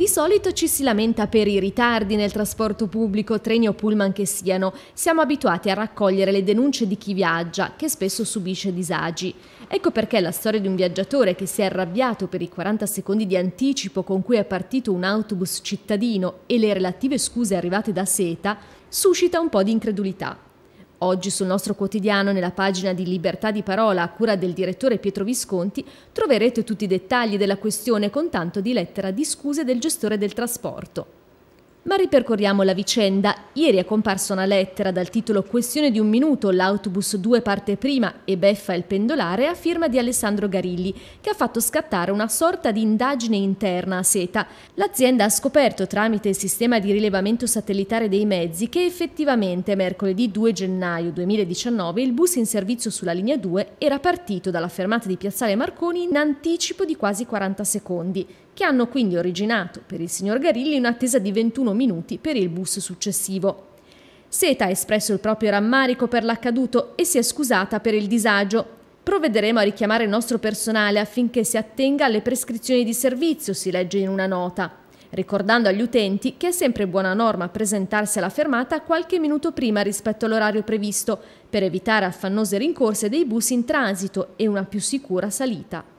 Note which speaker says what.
Speaker 1: Di solito ci si lamenta per i ritardi nel trasporto pubblico, treni o pullman che siano. Siamo abituati a raccogliere le denunce di chi viaggia, che spesso subisce disagi. Ecco perché la storia di un viaggiatore che si è arrabbiato per i 40 secondi di anticipo con cui è partito un autobus cittadino e le relative scuse arrivate da Seta suscita un po' di incredulità. Oggi sul nostro quotidiano, nella pagina di Libertà di Parola a cura del direttore Pietro Visconti, troverete tutti i dettagli della questione con tanto di lettera di scuse del gestore del trasporto. Ma ripercorriamo la vicenda. Ieri è comparsa una lettera dal titolo Questione di un minuto, l'autobus 2 parte prima e beffa il pendolare a firma di Alessandro Garilli, che ha fatto scattare una sorta di indagine interna a seta. L'azienda ha scoperto tramite il sistema di rilevamento satellitare dei mezzi che effettivamente mercoledì 2 gennaio 2019 il bus in servizio sulla linea 2 era partito dalla fermata di Piazzale Marconi in anticipo di quasi 40 secondi, che hanno quindi originato per il signor Garilli un'attesa di 21 21 minuti per il bus successivo. Seta ha espresso il proprio rammarico per l'accaduto e si è scusata per il disagio. Provvederemo a richiamare il nostro personale affinché si attenga alle prescrizioni di servizio, si legge in una nota, ricordando agli utenti che è sempre buona norma presentarsi alla fermata qualche minuto prima rispetto all'orario previsto, per evitare affannose rincorse dei bus in transito e una più sicura salita.